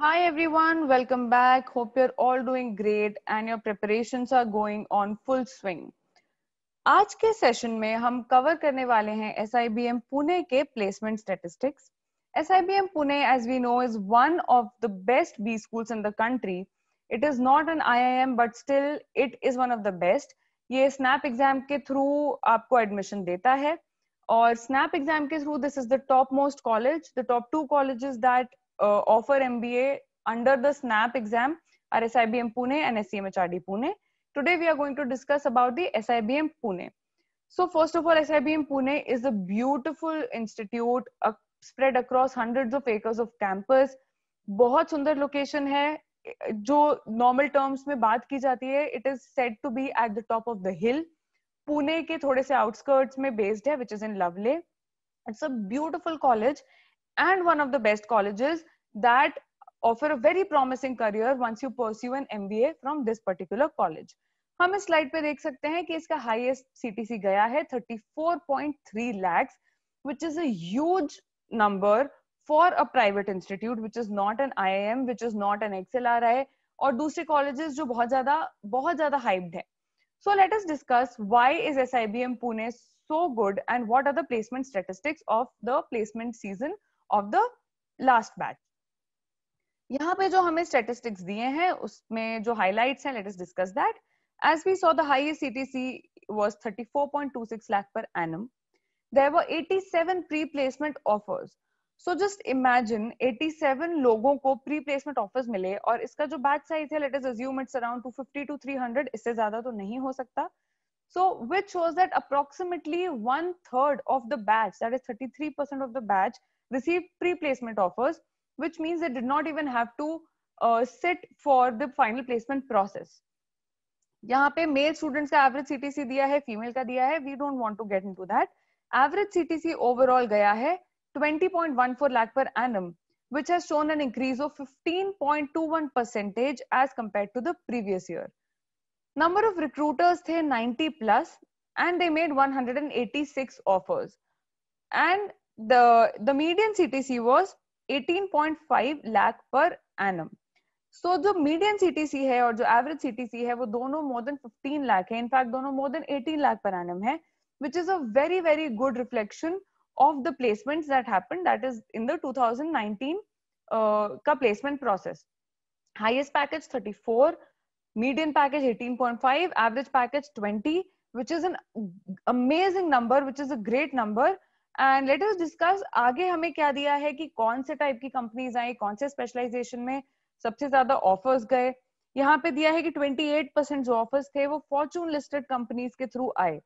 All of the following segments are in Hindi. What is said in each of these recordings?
Hi everyone, welcome back. Hope you're all doing great and your preparations are going on full swing. आज के सेशन में cover कवर SIBM पुणे के placement statistics. SIBM Pune as we know is one of the best B schools in the country. It is not an IIM but still it is one of the best. ये स्नैप एग्जाम के थ्रू आपको एडमिशन देता है और SNAP exam, के through this is the top most college the top two colleges uh, offer MBA under the SNAP exam, are SIBM Pune and SCMHRD Pune. Today we are going to discuss about the SIBM Pune. So first of all, SIBM Pune is a beautiful institute uh, spread across hundreds of acres of campus. बहुत सुंदर लोकेशन है जो नॉर्मल टर्म्स में बात की जाती है it is set to be at the top of the hill Pune के थोड़े से आउटस्कर्ट्स में बेस्ड है विच is in Lavale it's a beautiful college and one of the best colleges that offer a very promising career once you pursue an MBA from this particular college. हम इस स्लाइड पे देख सकते हैं कि इसका हाईएस्ट सीटीसी गया है 34.3 lakhs, which is a huge number for a private institute, which is not an IIM, which is not an XLRI, और दूसरे colleges जो बहुत ज़्यादा बहुत ज़्यादा hyped हैं. So let us discuss why is SIBM Pune so good and what are the placement statistics of the placement season 2022. Of the last batch यहाँ पे जो हमें स्टेटिस्टिक्स दिए हैं उसमें जो हाइलाइट्स हैं let us discuss that as we saw the highest ctc was 34.26 lakh per annum there were 87 pre placement offers so just imagine 87 लोगों को pre placement offers मिले और इसका जो batch size है let us assume it's around 250 to 300 इससे ज्यादा तो नहीं हो सकता so which shows that approximately one third of the batch that is 33% of the batch received pre-placement offers, which means they did not even have to uh, sit for the final placement process. यहाँ पे male students का average CTC दिया है female का दिया है don't want to get into that. Average CTC overall गया है 20.14 lakh per annum, which has shown an increase of 15.21 percentage as compared to the previous year. Number of recruiters थे 90 plus and they made 186 offers. And the the median CTC was 18.5 lakh per annum. So the median CTC hai or the average CTC hai, wo dono more than 15 lakh hai. In fact, dono more than 18 lakh per annum hai, which is a very very good reflection of the placements that happened. That is in the 2019 uh, placement process. Highest package 34, median package 18.5, average package 20, which is an amazing number, which is a great number. And let us discuss आगे हमें क्या दिया है कि कौन से टाइप की कंपनीज आई कौन से स्पेशलाइजेशन में सबसे ज्यादा ऑफर्स गए यहाँ पे दिया है कि 28 परसेंट जो ऑफर्स थे वो फॉर्चून लिस्टेड कंपनीज के थ्रू आए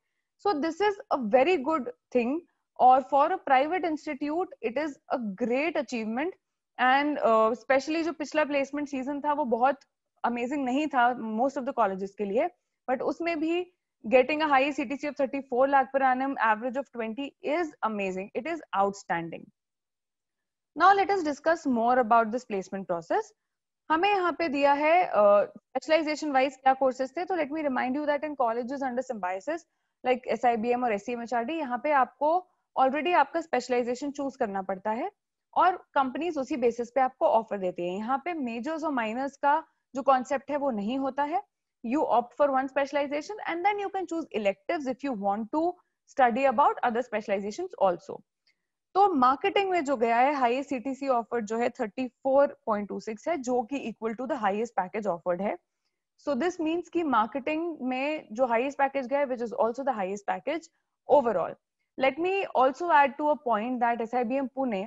so this is a very good thing और for a private institute it is a great achievement and specially जो पिछला प्लेसमेंट सीजन था वो बहुत अमेजिंग नहीं था मोस्ट ऑफ द कॉलेजेस के लिए बट उसमें भी getting a high CTC of 34 lakh per annum, average of 20 is amazing. It is outstanding. Now let us discuss more about this placement process. हमें यहाँ पे दिया है स्पेशलाइजेशन uh, वाइज क्या कोर्सेज थे तो let me remind you that in colleges under Symbiosis like S I B M और S C M H R D यहाँ पे आपको ऑलरेडी आपका स्पेशलाइजेशन चूज करना पड़ता है और कंपनीज उसी बेसिस पे आपको ऑफर देती है यहाँ पे मेजर्स और माइनर्स का जो कॉन्सेप्ट है वो नहीं होता है you opt for one specialization and then you can choose electives if you want to study about other specializations also तो मार्केटिंग में जो गया है हाईएस्ट सीटीसी ऑफर जो है 34.26 है जो कि equal to the highest package offered है सो दिस मींस कि मार्केटिंग में जो हाईएस्ट पैकेज गया है which is also the highest package overall let me also add to a point that SIBM Pune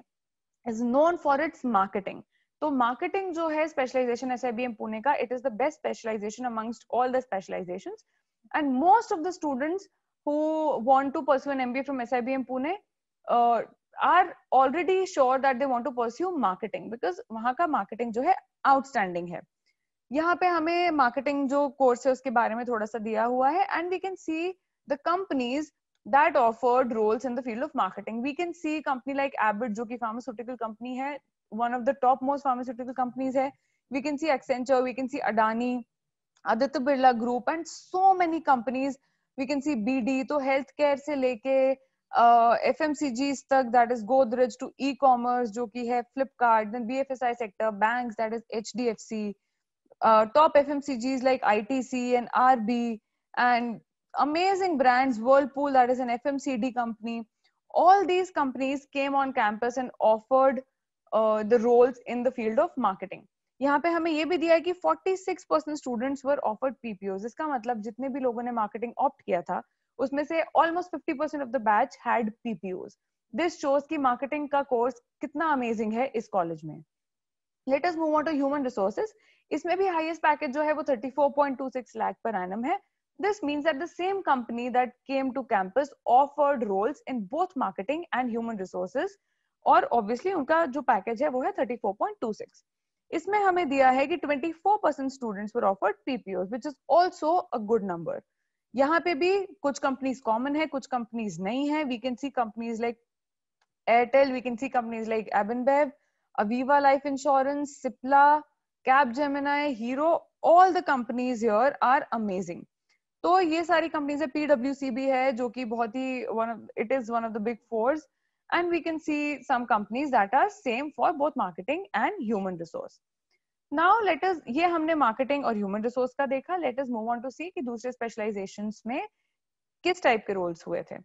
is known for its marketing तो मार्केटिंग जो है specialization S I B M Pune का it is the best specialization amongst all the specialization and most of the students who want to pursue an M B from S I B M Pune are already sure that they want to pursue marketing because वहां का मार्केटिंग जो है आउटस्टैंडिंग है यहाँ पे हमें मार्केटिंग जो कोर्स है उसके बारे में थोड़ा सा दिया हुआ है and we can see the companies that offered roles in the field of marketing we can see company like Abbott जो कि फार्मास्यूटिकल कंपनी है one of the top most pharmaceutical companies hai we can see accenture we can see adani aditya birla group and so many companies we can see bd to healthcare se leke uh, FMCGs tak that is Godrej to e-commerce जो कि है Flipkart then BFSI sector banks that is HDFC uh, top FMCGs like ITC and RB and amazing brands Whirlpool that is an FMCD company all these companies came on campus and offered the roles in the field of marketing यहाँ पे हमें ये भी दिया है कि 46 percent students were offered PPO इसका मतलब जितने भी लोगों ने मार्केटिंग ऑप्ट किया था उसमें से almost 50 percent of the batch had PPO this shows कि मार्केटिंग का कोर्स कितना अमेजिंग है इस कॉलेज में latest move on to human resources इसमें भी हाईएस्ट पैकेज जो है वो 34.26 लाख पर एनम है this means that the same company that came to campus offered roles in both marketing and human resources और ऑब्वियसली उनका जो पैकेज है वो है thirty four point two six इसमें हमें दिया है कि twenty four percent students were offered PPO which is also a good number यहाँ पे भी कुछ कंपनीज कॉमन है कुछ कंपनीज नहीं है we can see companies like Airtel we can see companies like AB InBev life insurance Cipla cab capgemini Hero all the companies here are amazing तो ये सारी कंपनीज है पीडब्ल्यू भी है जो कि बहुत ही one it is one of the big fours and we can see some companies that are same for both marketing and human resource now let us ye humne marketing aur human resource ka dekha let us move on to see ki dusre specializations mein kis type ke roles hue the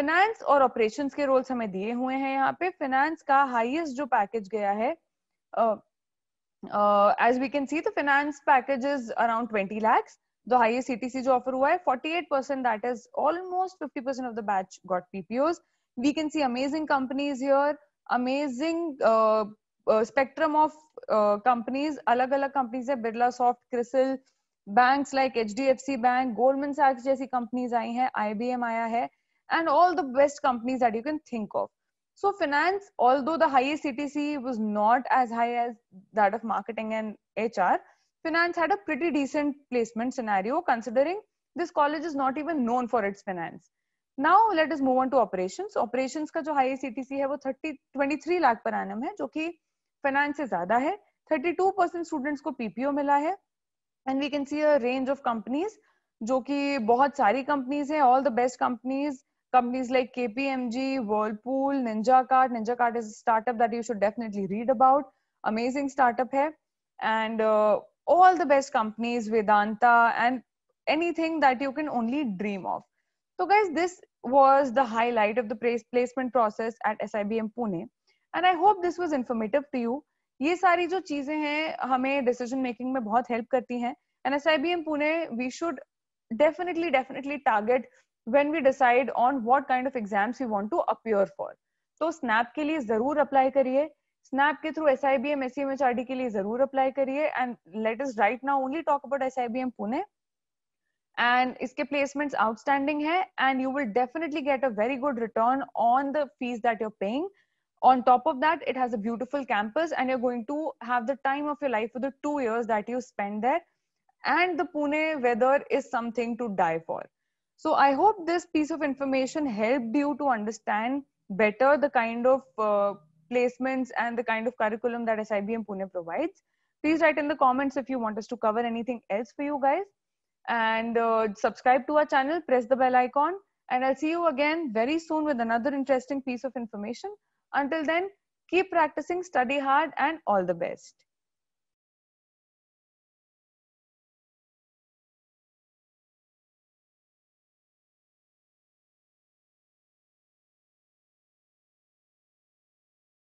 finance और operations के roles हमें दिए हुए हैं यहाँ पे finance का highest जो package गया है uh, uh, as we can see the finance package is around 20 lakhs the highest CTC जो offer हुआ है 48% that is almost 50% of the batch got PPOs we can see amazing companies here amazing uh, uh, spectrum of uh, companies alag alag companies hai birla soft crisil banks like hdfc bank goldman sachs jaisi companies aayi hain ibm aaya hai and all the best companies that you can think of so finance although the highest ctc was not as high as that of marketing and hr finance had a pretty decent placement scenario considering this college is not even known for its finance now let is move on to operation operation का जो हाई सीटीसी है वो thirty twenty three lakh per annum है जो कि फाइनेंस से ज्यादा है थर्टी टू परसेंट स्टूडेंट्स को पीपीओ मिला है and we can see a range of companies जो कि बहुत सारी कंपनीज है all the best companies companies like K P M G Whirlpool Ninjacart Ninjacart is startup that you should definitely read about amazing startup है and all the best companies Vedanta and anything that you can only dream of So, guys, this was the highlight of the place placement process at SIBM Pune. And I hope this was informative to you. ये सारी जो चीजें हैं हमें डिसीजन मेकिंग में बहुत हेल्प करती हैं and S I B M Pune we should definitely definitely target when we decide on what kind of exams you want to appear for तो स्नैप के लिए जरूर अप्लाई करिए स्नैप के through S I B M S C M H R D के लिए जरूर अप्लाई करिए and let is right now only talk about S I B M Pune and iske placements outstanding hai and you will definitely get a very good return on the fees that you're paying on top of that it has a beautiful campus and you're going to have the time of your life for the 2 years that you spend there and the pune weather is something to die for so i hope this piece of information helped you to understand better the kind of uh, placements and the kind of curriculum that SIBM Pune provides please write in the comments if you want us to cover anything else for you guys and uh, subscribe to our channel, press the bell icon, and I'll see you again very soon with another interesting piece of information. Until then, keep practicing, study hard, and all the best.